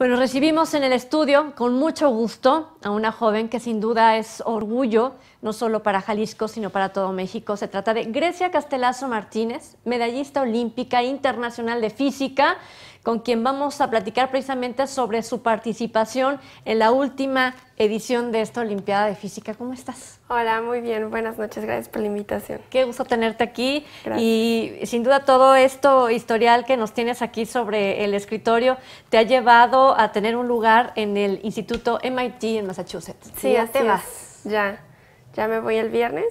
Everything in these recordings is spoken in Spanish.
Bueno, recibimos en el estudio con mucho gusto a una joven que sin duda es orgullo, no solo para Jalisco, sino para todo México. Se trata de Grecia Castelazo Martínez, medallista olímpica internacional de física, con quien vamos a platicar precisamente sobre su participación en la última edición de esta Olimpiada de Física. ¿Cómo estás? Hola, muy bien. Buenas noches. Gracias por la invitación. Qué gusto tenerte aquí. Y sin duda todo esto historial que nos tienes aquí sobre el escritorio te ha llevado a tener un lugar en el Instituto MIT en Massachusetts. Sí, ya te vas. Ya, ya me voy el viernes.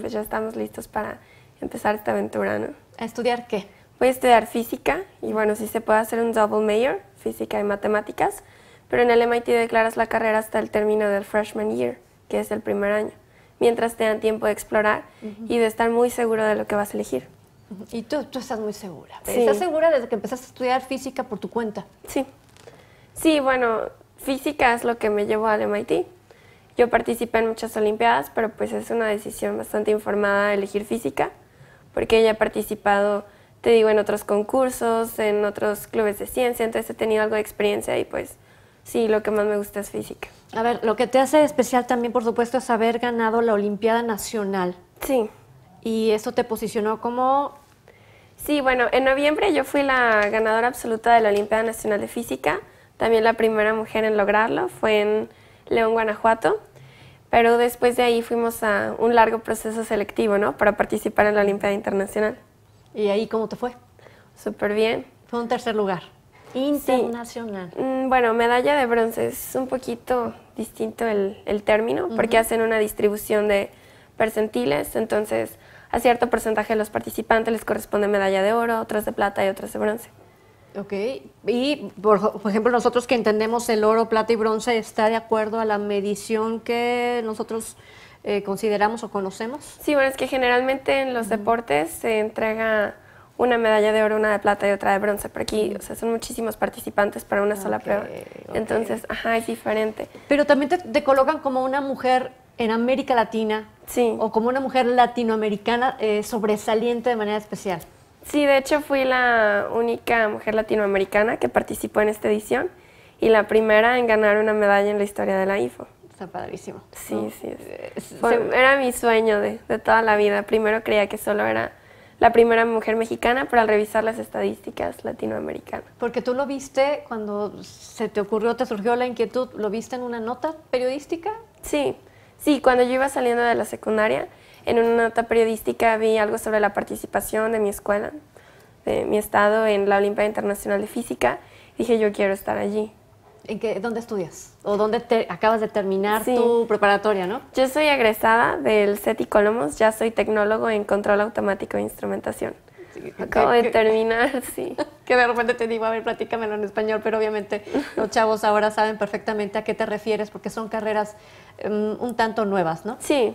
Pues ya estamos listos para empezar esta aventura, ¿no? ¿A estudiar qué? Voy a estudiar física y bueno, sí se puede hacer un double major, física y matemáticas, pero en el MIT declaras la carrera hasta el término del freshman year, que es el primer año, mientras te dan tiempo de explorar y de estar muy seguro de lo que vas a elegir. Y tú, tú estás muy segura. ¿Estás segura desde que empezaste a estudiar física por tu cuenta? Sí. Sí, bueno, física es lo que me llevó al MIT. Yo participé en muchas olimpiadas, pero pues es una decisión bastante informada elegir física, porque ella he participado te digo, en otros concursos, en otros clubes de ciencia, entonces he tenido algo de experiencia y pues sí, lo que más me gusta es física. A ver, lo que te hace especial también, por supuesto, es haber ganado la Olimpiada Nacional. Sí. ¿Y eso te posicionó como...? Sí, bueno, en noviembre yo fui la ganadora absoluta de la Olimpiada Nacional de Física, también la primera mujer en lograrlo, fue en León, Guanajuato, pero después de ahí fuimos a un largo proceso selectivo, ¿no?, para participar en la Olimpiada Internacional. ¿Y ahí cómo te fue? Súper bien. Fue un tercer lugar. Internacional. Mm, bueno, medalla de bronce es un poquito distinto el, el término, porque hacen una distribución de percentiles, entonces a cierto porcentaje de los participantes les corresponde medalla de oro, otras de plata y otras de bronce. Ok, y por, ejemplo nosotros que entendemos el oro, plata y bronce, ¿está de acuerdo a la medición que nosotros eh, consideramos o conocemos? Sí, bueno, es que generalmente en los deportes se entrega una medalla de oro, una de plata y otra de bronce, pero aquí o sea, son muchísimos participantes para una sola prueba. Entonces, ajá, es diferente. Pero también te, colocan como una mujer en América Latina sí. o como una mujer latinoamericana eh, sobresaliente de manera especial. Sí, de hecho fui la única mujer latinoamericana que participó en esta edición y la primera en ganar una medalla en la historia de la IFO. Está padrísimo. Sí, sí. Eh, era mi sueño de, toda la vida. Primero creía que solo era la primera mujer mexicana, pero al revisar las estadísticas latinoamericanas. Porque tú lo viste cuando se te ocurrió, te surgió la inquietud, ¿lo viste en una nota periodística? Sí, sí, cuando yo iba saliendo de la secundaria, en una nota periodística vi algo sobre la participación de mi escuela, de mi estado en la Olimpiada Internacional de Física. Dije, yo quiero estar allí. ¿En qué, ¿Dónde estudias? ¿O dónde te, acabas de terminar tu preparatoria, no? Yo soy egresada del CETI Colomos, ya soy tecnólogo en control automático e instrumentación. Acabo de terminar, sí. Que de repente te digo, a ver, platícamelo en español, pero obviamente los chavos ahora saben perfectamente a qué te refieres, porque son carreras em, un tanto nuevas, ¿no? Sí,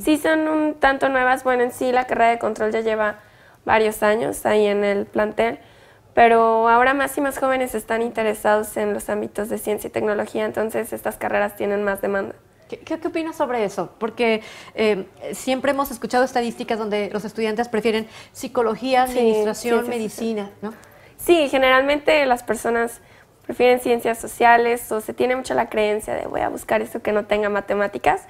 sí son un tanto nuevas. Bueno, en sí la carrera de control ya lleva varios años ahí en el plantel pero ahora más y más jóvenes están interesados en los ámbitos de ciencia y tecnología, entonces estas carreras tienen más demanda. ¿Qué, opinas sobre eso? Porque eh, siempre hemos escuchado estadísticas donde los estudiantes prefieren psicología, administración, medicina, ¿no? Sí, generalmente las personas prefieren ciencias sociales o se tiene mucha la creencia de voy a buscar esto que no tenga matemáticas.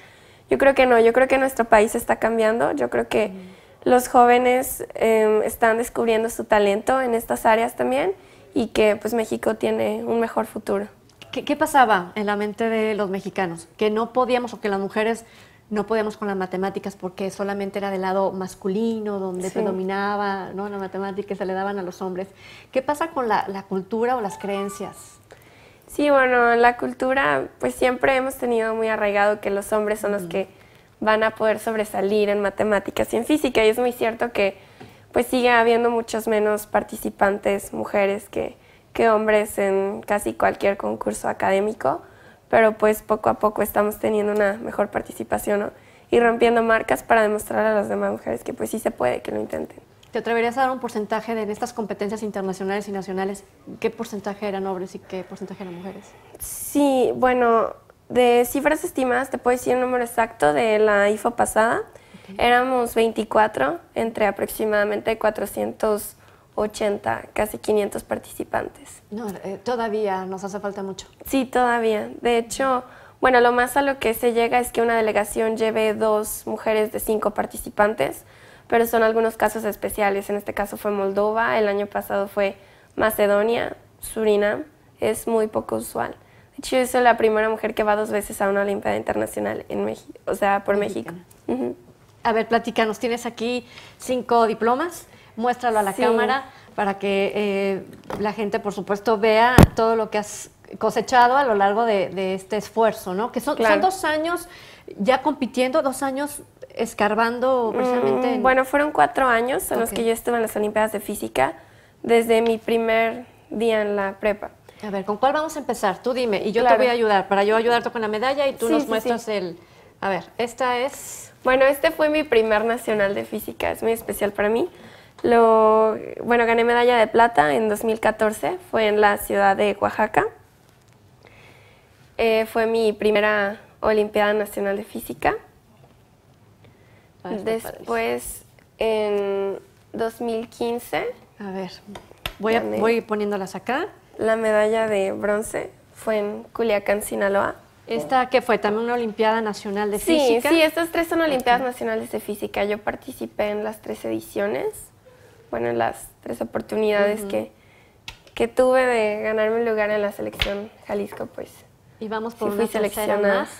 Yo creo que no, yo creo que nuestro país está cambiando, yo creo que... Mm los jóvenes em, están descubriendo su talento en estas áreas también y que pues México tiene un mejor futuro. ¿Qué, pasaba en la mente de los mexicanos? Que no podíamos o que las mujeres no podíamos con las matemáticas porque solamente era del lado masculino, donde predominaba ¿no? la matemática se le daban a los hombres. ¿Qué pasa con la, cultura o las creencias? Sí, bueno, la cultura, pues siempre hemos tenido muy arraigado que los hombres son los que van a poder sobresalir en matemáticas y en física. Y es muy cierto que pues sigue habiendo muchos menos participantes mujeres que, que hombres en casi cualquier concurso académico, pero pues poco a poco estamos teniendo una mejor participación y rompiendo marcas para demostrar a las demás mujeres que pues sí se puede que lo intenten. ¿Te atreverías a dar un porcentaje de en estas competencias internacionales y nacionales? ¿Qué porcentaje eran hombres y qué porcentaje eran mujeres? Sí, bueno, de cifras estimadas, te puedo decir un número exacto de la IFO pasada. Éramos 24 entre aproximadamente 480, casi 500 participantes. No, eh, todavía nos hace falta mucho. Sí, todavía. De hecho, bueno, lo más a lo que se llega es que una delegación lleve dos mujeres de cinco participantes, pero son algunos casos especiales. En este caso fue Moldova, el año pasado fue Macedonia, Surinam. Es muy poco usual. Yo es la primera mujer que va dos veces a una Olimpiada Internacional en México, o sea, por México. A ver, platícanos, tienes aquí cinco diplomas, muéstralo a la cámara para que eh, la gente, por supuesto, vea todo lo que has cosechado a lo largo de, este esfuerzo, ¿no? Que son, dos años ya compitiendo, dos años escarbando mm, precisamente. Bueno, fueron cuatro años en los que yo estuve en las Olimpiadas de Física desde mi primer día en la prepa. A ver, ¿con cuál vamos a empezar? Tú dime, y yo te voy a ayudar, para yo ayudarte con la medalla y tú nos muestras el... A ver, esta es... Bueno, este fue mi primer nacional de física, es muy especial para mí. Lo, bueno, gané medalla de plata en 2014, fue en la ciudad de Oaxaca. Eh, fue mi primera Olimpiada Nacional de Física. Ah, Después, en 2015... A ver, voy, voy poniéndolas acá la medalla de bronce, fue en Culiacán, Sinaloa. ¿Esta que fue también una Olimpiada Nacional de Física? Sí, estas tres son Olimpiadas Nacionales de Física. Yo participé en las tres ediciones, bueno, en las tres oportunidades que, que tuve de ganarme un lugar en la selección Jalisco, pues. Y vamos por Más.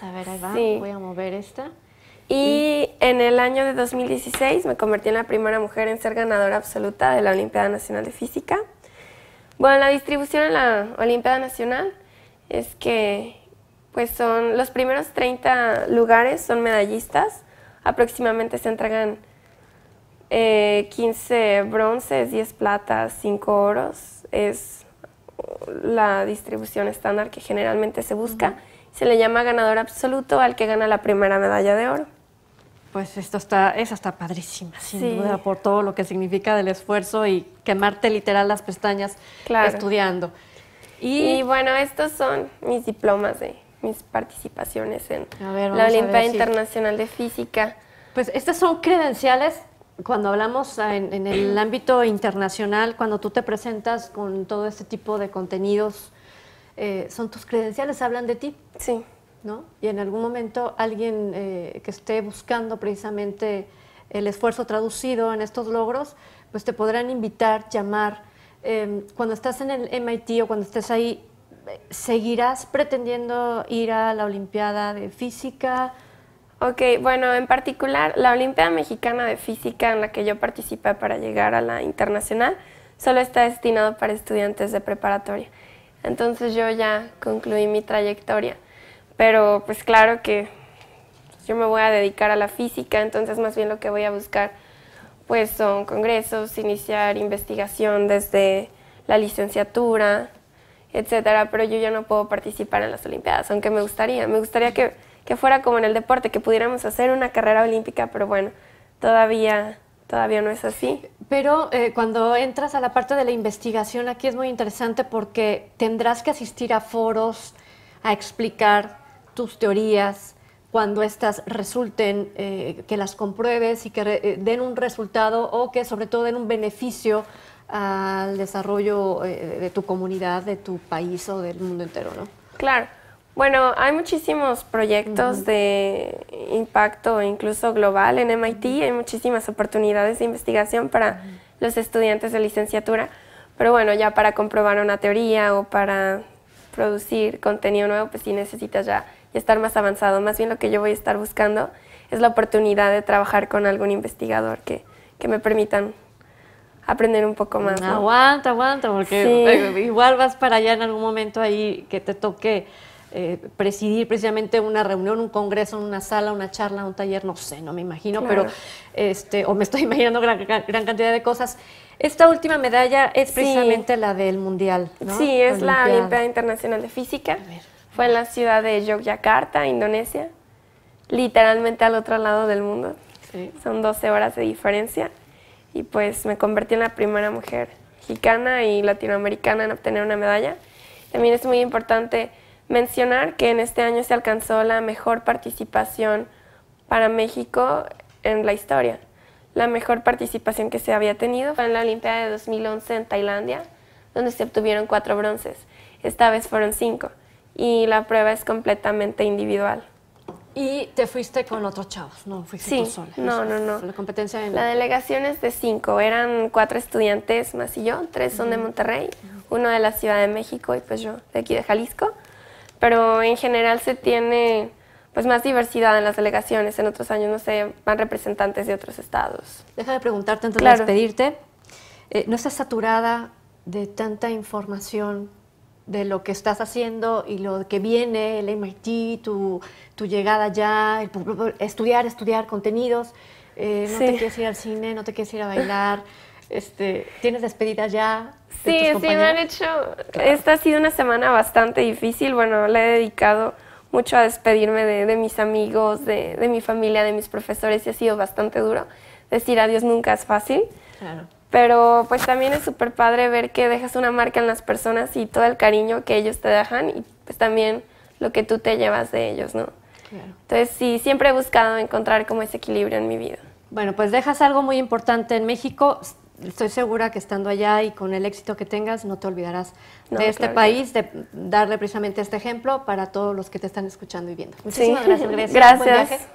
A ver, ahí va, voy a mover esta. Y en el año de 2016 me convertí en la primera mujer en ser ganadora absoluta de la Olimpiada Nacional de Física. Bueno, la distribución en la Olimpiada Nacional es que pues son los primeros 30 lugares son medallistas, aproximadamente se entregan 15 eh, bronces, 10 platas, 5 oros, es la distribución estándar que generalmente se busca. Se le llama ganador absoluto al que gana la primera medalla de oro. Pues esto está, esa está padrísima, sin duda, por todo lo que significa del esfuerzo y quemarte literal las pestañas estudiando. Y, bueno, estos son mis diplomas de mis participaciones en la Olimpiada Internacional de Física. Pues estas son credenciales cuando hablamos ah, en, el ámbito internacional, cuando tú te presentas con todo este tipo de contenidos, eh, son tus credenciales, hablan de ti. Sí. Y en algún momento alguien eh, que esté buscando precisamente el esfuerzo traducido en estos logros, pues te podrán invitar, llamar. Em, cuando estás en el MIT o cuando estés ahí, ¿seguirás pretendiendo ir a la Olimpiada de Física? Ok, bueno, en particular la Olimpiada Mexicana de Física en la que yo participé para llegar a la internacional solo está destinado para estudiantes de preparatoria. Entonces yo ya concluí mi trayectoria pero pues claro que yo me voy a dedicar a la física, entonces más bien lo que voy a buscar pues son congresos, iniciar investigación desde la licenciatura, etcétera, pero yo ya no puedo participar en las Olimpiadas, aunque me gustaría, me gustaría que, fuera como en el deporte, que pudiéramos hacer una carrera olímpica, pero bueno, todavía todavía no es así. Pero eh, cuando entras a la parte de la investigación, aquí es muy interesante porque tendrás que asistir a foros, a explicar tus teorías cuando estas resulten, eh, que las compruebes y que eh, den un resultado o que sobre todo den un beneficio al desarrollo eh, de tu comunidad, de tu país o del mundo entero, ¿no? Claro. Bueno, hay muchísimos proyectos de impacto incluso global en MIT, hay muchísimas oportunidades de investigación para los estudiantes de licenciatura, pero bueno, ya para comprobar una teoría o para producir contenido nuevo, pues sí necesitas ya y estar más avanzado. Más bien lo que yo voy a estar buscando es la oportunidad de trabajar con algún investigador que, que me permitan aprender un poco más. Aguanta, aguanta, porque eh, igual vas para allá en algún momento ahí que te toque eh, presidir precisamente una reunión, un congreso, una sala, una charla, un taller, no sé, no me imagino, pero este, o me estoy imaginando gran, cantidad de cosas. Esta última medalla es precisamente la del Mundial. ¿no? Sí, es la Olimpiada Internacional de Física. A ver fue en la ciudad de Yogyakarta, Indonesia, literalmente al otro lado del mundo. Son 12 horas de diferencia. Y pues me convertí en la primera mujer mexicana y latinoamericana en obtener una medalla. También es muy importante mencionar que en este año se alcanzó la mejor participación para México en la historia. La mejor participación que se había tenido fue en la Olimpiada de 2011 en Tailandia, donde se obtuvieron cuatro bronces. Esta vez fueron cinco y la prueba es completamente individual. Y te fuiste con otros chavos, no fuiste sí, No, no, no. La competencia La delegación es de cinco, eran cuatro estudiantes más y yo, tres son de Monterrey, uno de la Ciudad de México y pues yo de aquí de Jalisco. Pero en general se tiene pues más diversidad en las delegaciones, en otros años no sé, van representantes de otros estados. Deja de preguntarte antes de despedirte, eh, ¿no estás saturada de tanta información de lo que estás haciendo y lo que viene, el MIT, tu, tu llegada ya, estudiar, estudiar contenidos, eh, no te quieres ir al cine, no te quieres ir a bailar, este, tienes despedida ya. sí, sí, me han hecho, esta ha sido una semana bastante difícil, bueno, le he dedicado mucho a despedirme de, mis amigos, de, de, mi familia, de mis profesores y ha sido bastante duro. Decir adiós nunca es fácil. Claro pero pues también es súper padre ver que dejas una marca en las personas y todo el cariño que ellos te dejan y pues también lo que tú te llevas de ellos, ¿no? Entonces sí, siempre he buscado encontrar como ese equilibrio en mi vida. Bueno, pues dejas algo muy importante en México. Estoy segura que estando allá y con el éxito que tengas, no te olvidarás de este país, de darle precisamente este ejemplo para todos los que te están escuchando y viendo. Muchísimas gracias. Gracias. gracias.